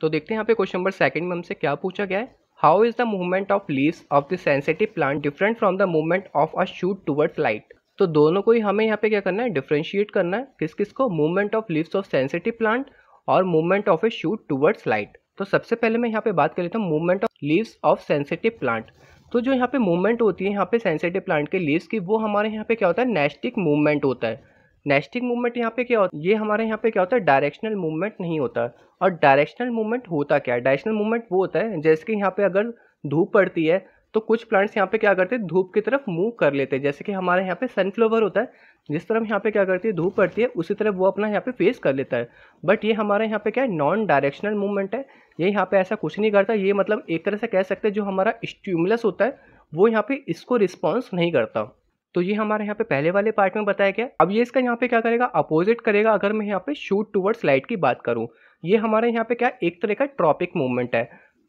तो देखते हैं यहाँ पे क्वेश्चन नंबर सेकंड में हमसे क्या पूछा गया है how is the movement of leaves of the sensitive plant different from the movement of a shoot towards light तो दोनों को ही हमें यहाँ पे क्या करना है डिफ्रेंशिएट करना है किस किस को movement of leaves of sensitive plant और movement of a shoot towards light तो सबसे पहले मैं यहाँ पे बात कर लेता हूँ movement of leaves of sensitive plant तो जो यहाँ पे मूवमेंट होती है यहाँ पे सेंसिटिव प्लांट के लीव्स की वो हमारे यहाँ पे क्या होता है नेस्टिक मूवमेंट होता है नेस्टिंग मूवमेंट यहाँ पे क्या होता है ये हमारे यहाँ पे क्या होता है डायरेक्शनल मूवमेंट नहीं होता और डायरेक्शनल मूवमेंट होता क्या है डायरेक्शनल मूवमेंट वो होता है जैसे कि यहाँ पे अगर धूप पड़ती है तो कुछ प्लांट्स यहाँ पे क्या करते हैं धूप की तरफ मूव कर लेते हैं जैसे कि हमारे यहाँ पे सनफ्लावर होता है जिस तरफ यहाँ पे क्या करती है धूप पड़ती है उसी तरफ वो अपना यहाँ पे फेस कर लेता है बट ये हमारे यहाँ पे क्या है नॉन डायरेक्शनल मूवमेंट है ये यहाँ पे ऐसा कुछ नहीं करता ये मतलब एक तरह से कह सकते हैं जो हमारा स्ट्यूमुलस होता है वो यहाँ पे इसको रिस्पॉन्स नहीं करता तो ये हमारे यहाँ पे पहले वाले पार्ट में बताया गया अब ये इसका यहाँ पे क्या करेगा अपोजिट करेगा अगर मैं यहाँ पे शूट टूवर्ड्स लाइट की बात करूँ ये हमारे यहाँ पे क्या एक तरह का ट्रॉपिक मूवमेंट है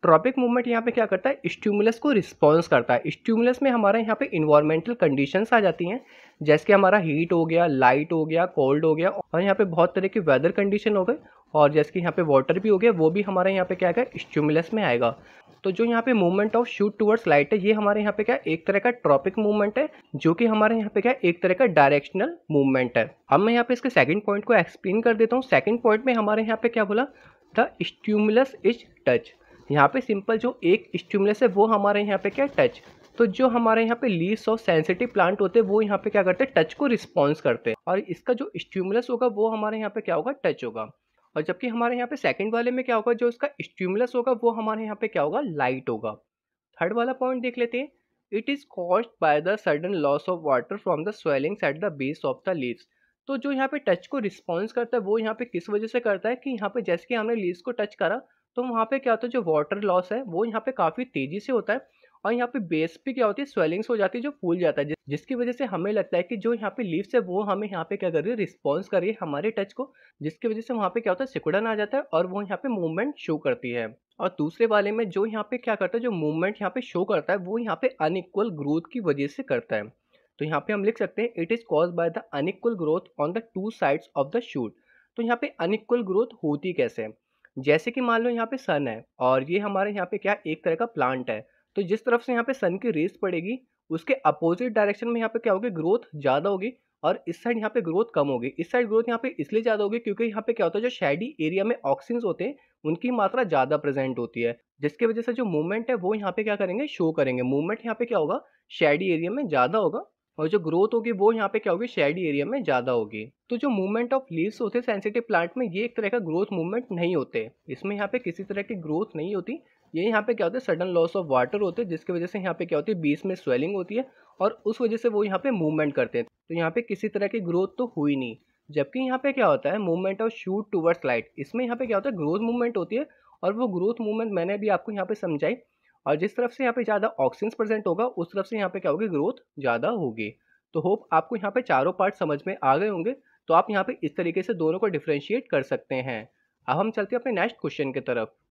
ट्रॉपिक मूवमेंट यहाँ पे क्या करता है स्ट्यूमुलस को रिस्पॉन्स करता है स्ट्यूमुलस में हमारे यहाँ पे इन्वायरमेंटल कंडीशंस आ जाती हैं जैसे कि हमारा हीट हो गया लाइट हो गया कोल्ड हो गया और यहाँ पे बहुत तरह की वेदर कंडीशन हो गए और जैसे कि यहाँ पे वाटर भी हो गया वो भी हमारे यहाँ पे क्या आएगा स्ट्यूमुलस में आएगा तो जो यहाँ पे movement of shoot towards light है ये हमारे यहाँ पे क्या एक तरह का ट्रॉपिक मूवमेंट है जो कि हमारे यहाँ पे क्या एक तरह का डायरेक्शनल मूवमेंट है अब मैं यहाँ पे इसके सेकंड पॉइंट को एक्सप्लेन कर देता हूँ सेकंड पॉइंट में हमारे यहाँ पे क्या बोला द स्ट्यूमुलस इज टच यहाँ पे सिंपल जो एक स्ट्यूमुलस है वो हमारे यहाँ पे क्या टच तो जो हमारे यहाँ पे लीव्स और सेंसिटिव प्लांट होते हैं वो यहाँ पे क्या करते हैं टच को रिस्पॉन्स करते हैं और इसका जो स्ट्यूमुलस होगा वो हमारे यहाँ पे क्या होगा टच होगा और जबकि हमारे यहाँ पे सेकंड वाले में क्या होगा जो इसका स्टिमुलस होगा वो हमारे यहाँ पे क्या होगा लाइट होगा थर्ड वाला पॉइंट देख लेते हैं it is caused by the sudden loss of water from the swellings at the base of the leaves तो जो यहाँ पे टच को रिस्पॉन्स करता है वो यहाँ पे किस वजह से करता है कि यहाँ पे जैसे कि हमने लीव्स को टच करा तो वहाँ पे क्या होता है जो वाटर लॉस है वो यहाँ पे काफ़ी तेज़ी से होता है और यहाँ पे बेस पे क्या होती है स्वेलिंग्स हो जाती है जो फूल जाता है जिसकी वजह से हमें लगता है कि जो यहाँ पे लीव्स है वो हमें यहाँ पे क्या कर रही है रिस्पॉन्स कर रही है हमारे टच को जिसकी वजह से वहाँ पे क्या होता है सिकुड़न आ जाता है और वो यहाँ पे मूवमेंट शो करती है और दूसरे वाले में जो यहाँ पे क्या करता है जो मूवमेंट यहाँ पे शो करता है वो यहाँ पे अनइक्वल ग्रोथ की वजह से करता है तो यहाँ पे हम लिख सकते हैं it is cause by the unequal growth on the two sides of the shoot तो यहाँ पे अनइक्वल ग्रोथ होती कैसे जैसे कि मान लो यहाँ पे सन है और ये हमारे यहाँ पे क्या एक तरह का प्लांट है तो जिस तरफ से यहाँ पे सन की रेस पड़ेगी उसके अपोजिट डायरेक्शन में यहाँ पे क्या होगी ग्रोथ ज़्यादा होगी और इस साइड यहाँ पे ग्रोथ कम होगी इस साइड ग्रोथ यहाँ पे इसलिए ज़्यादा होगी क्योंकि यहाँ पे क्या होता है जो शेडी एरिया में ऑक्सीजन होते हैं उनकी मात्रा ज़्यादा प्रेजेंट होती है जिसकी वजह से जो मूवमेंट है वो यहाँ पे क्या करेंगे शो करेंगे मूवमेंट यहाँ पे क्या होगा शेडी एरिया में ज़्यादा होगा और जो ग्रोथ होगी वो यहाँ पे क्या होगी शेडी एरिया में ज़्यादा होगी तो जो मूवमेंट ऑफ लीव्स होते हैं सेंसिटिव प्लांट में ये एक तरह का ग्रोथ मूवमेंट नहीं होते इसमें यहाँ पे किसी तरह की ग्रोथ नहीं होती ये यहाँ पे क्या होता है सडन लॉस ऑफ वाटर होते हैं जिसकी वजह से यहाँ पे क्या होती है बीस में स्वेलिंग होती है और उस वजह से वो यहाँ पे मूवमेंट करते हैं तो यहाँ पे किसी तरह की ग्रोथ तो हुई नहीं जबकि यहाँ पे क्या होता है movement of shoot towards light इसमें यहाँ पे क्या होता है ग्रोथ मूवमेंट होती है और वो ग्रोथ मूवमेंट मैंने अभी आपको यहाँ पे समझाई और जिस तरफ से यहाँ पे ज़्यादा ऑक्सीजन प्रेजेंट होगा उस तरफ से यहाँ पे क्या होगी ग्रोथ ज़्यादा होगी तो होप आपको यहाँ पे चारों पार्ट समझ में आ गए होंगे तो आप यहाँ पे इस तरीके से दोनों को डिफ्रेंशिएट कर सकते हैं अब हम चलते हैं अपने नेक्स्ट क्वेश्चन की तरफ